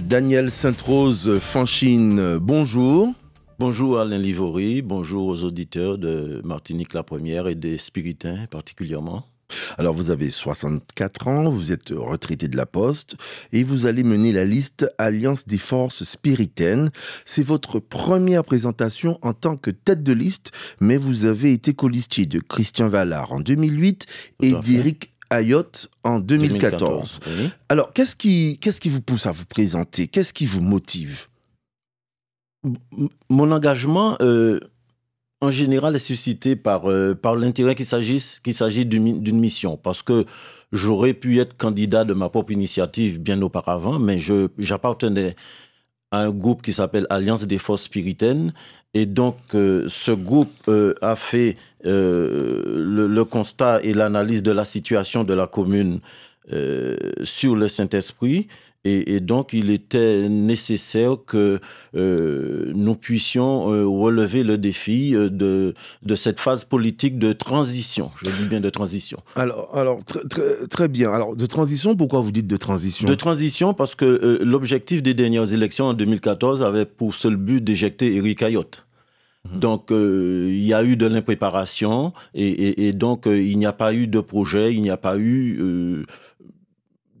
Daniel Sainte-Rose euh, Fanchine, euh, bonjour. Bonjour Alain Livory, bonjour aux auditeurs de Martinique la Première et des Spiritains particulièrement. Alors vous avez 64 ans, vous êtes retraité de la Poste et vous allez mener la liste Alliance des forces spiritaines. C'est votre première présentation en tant que tête de liste, mais vous avez été colistier de Christian Vallard en 2008 et d'Éric Ayotte en 2014. Alors, qu'est-ce qui, qu'est-ce qui vous pousse à vous présenter Qu'est-ce qui vous motive Mon engagement, euh, en général, est suscité par, euh, par l'intérêt qu'il s'agisse, qu'il s'agit d'une mission. Parce que j'aurais pu être candidat de ma propre initiative bien auparavant, mais je, j'appartenais un groupe qui s'appelle Alliance des forces spiritaines. Et donc, euh, ce groupe euh, a fait euh, le, constat et l'analyse de la situation de la commune euh, sur le Saint-Esprit. Et, donc, il était nécessaire que euh, nous puissions euh, relever le défi de, de, cette phase politique de transition. Je dis bien de transition. Alors, alors très bien. Alors, de transition, pourquoi vous dites de transition De transition parce que l'objectif des dernières élections en 2014 avait pour seul but d'éjecter Eric Ayotte. Mhm. Donc, il y a eu de l'impréparation et, donc il n'y a pas eu de projet, il n'y a pas eu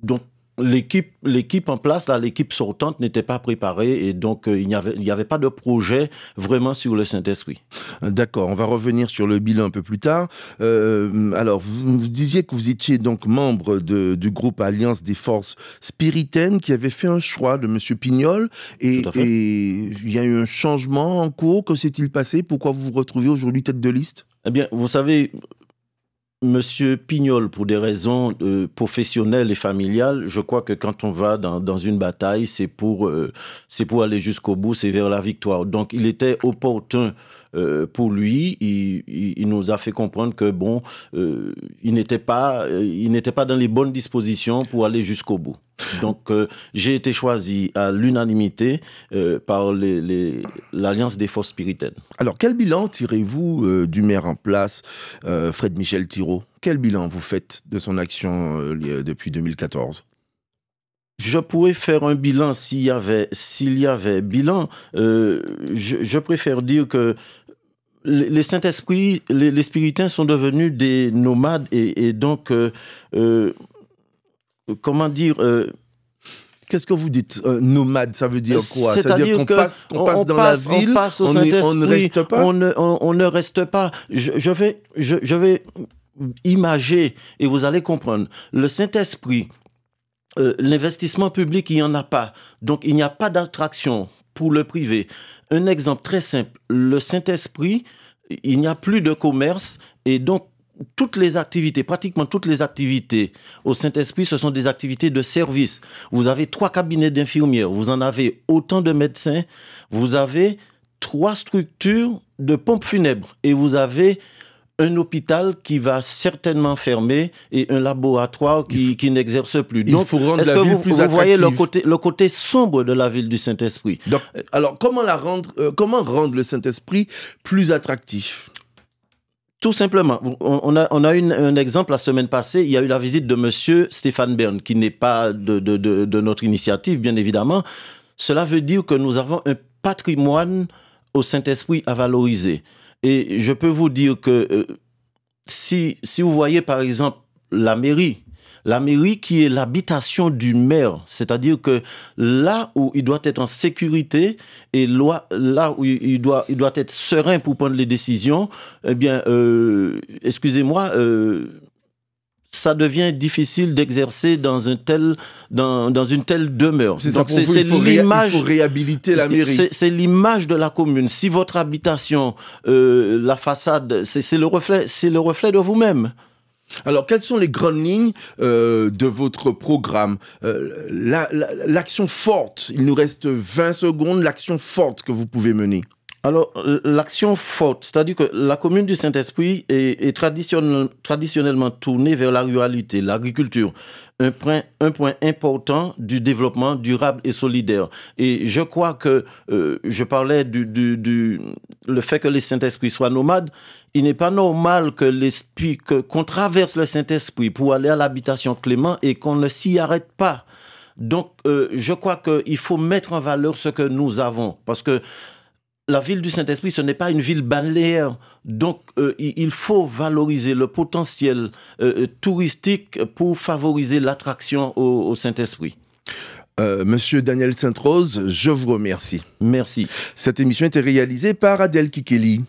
donc, l'équipe l'équipe en place l'équipe sortante n'était pas préparée et donc euh, il n'y avait pas de projet vraiment sur le Saint-Esprit. D'accord, on va revenir sur le bilan un peu plus tard. Euh, alors vous, disiez que vous étiez donc membre du groupe Alliance des forces spiritaines qui avait fait un choix de M. Pignol et, et il y a eu un changement en cours, que s'est-il passé Pourquoi vous vous retrouvez aujourd'hui tête de liste eh bien, vous savez, Monsieur Pignol, pour des raisons euh, professionnelles et familiales, je crois que quand on va dans, une bataille, c'est pour, euh, pour aller jusqu'au bout, c'est vers la victoire. Donc il était opportun euh, pour lui, il, il, nous a fait comprendre que bon, il n'était pas, il n'était pas dans les bonnes dispositions pour aller jusqu'au bout. Donc, euh, j'ai été choisi à l'unanimité euh, par l'Alliance des forces spiritaines. Alors, quel bilan tirez-vous euh, du maire en place, Fred Michel Thiraud Quel bilan vous faites de son action depuis 2014 je pourrais faire un bilan s'il y avait, s'il y avait bilan. Je, préfère dire que les Saint-Esprit, les, spiritains sont devenus des nomades et donc comment dire, euh, Qu'est-ce que vous dites euh, nomade Ça veut dire quoi C'est-à-dire qu'on passe, dans la ville, on, on, ne reste pas. On ne, reste pas. Je, vais, je, vais imager et vous allez comprendre. Le Saint-Esprit, euh, l'investissement public, il n'y en a pas. Donc il n'y a pas d'attraction pour le privé. Un exemple très simple. Le Saint-Esprit, il n'y a plus de commerce et donc toutes les activités, pratiquement toutes les activités au Saint-Esprit, ce sont des activités de service. Vous avez trois cabinets d'infirmières, vous en avez autant de médecins, vous avez trois structures de pompes funèbres et vous avez un hôpital qui va certainement fermer et un laboratoire qui, n'exerce plus. Donc, est-ce que vous, voyez le côté, sombre de la ville du Saint-Esprit. Euh, alors, euh, comment rendre le Saint-Esprit plus attractif tout simplement. On a, on a eu un exemple la semaine passée. Il y a eu la visite de monsieur Stéphane Bern, qui n'est pas de, notre initiative, bien évidemment. Cela veut dire que nous avons un patrimoine au Saint-Esprit à valoriser. Et je peux vous dire que euh, si, si vous voyez, par exemple, la mairie la mairie qui est l'habitation du maire, c'est-à-dire que là où il doit être en sécurité et là où il doit, il doit être serein pour prendre les décisions, eh bien, euh, excusez-moi, euh, ça devient difficile d'exercer dans, un dans, une telle demeure. C'est Donc c'est l'image. Il faut réhabiliter la mairie. C'est l'image de la commune. Si votre habitation, euh, la façade, c'est le reflet, c'est le reflet de vous-même. Alors, quelles sont les grandes lignes euh, de votre programme euh, L'action forte, il nous reste 20 secondes, l'action forte que vous pouvez mener. Alors, euh, l'action forte, c'est-à-dire que la commune du Saint-Esprit est, traditionnellement tournée vers la ruralité, l'agriculture, un point, important du développement durable et solidaire. Et je crois que euh, je parlais du, le fait que les Saint-Esprit soient nomades. Il n'est pas normal que l'esprit qu'on traverse le Saint-Esprit pour aller à l'habitation Clément et qu'on ne s'y arrête pas. Donc, euh, je crois qu'il faut mettre en valeur ce que nous avons. Parce que la ville du Saint-Esprit, ce n'est pas une ville balnéaire. Donc, euh, il faut valoriser le potentiel euh, euh, touristique pour favoriser l'attraction au, Saint-Esprit. Monsieur Daniel saint rose je vous remercie. Merci. Cette émission était réalisée par Adèle Kikeli.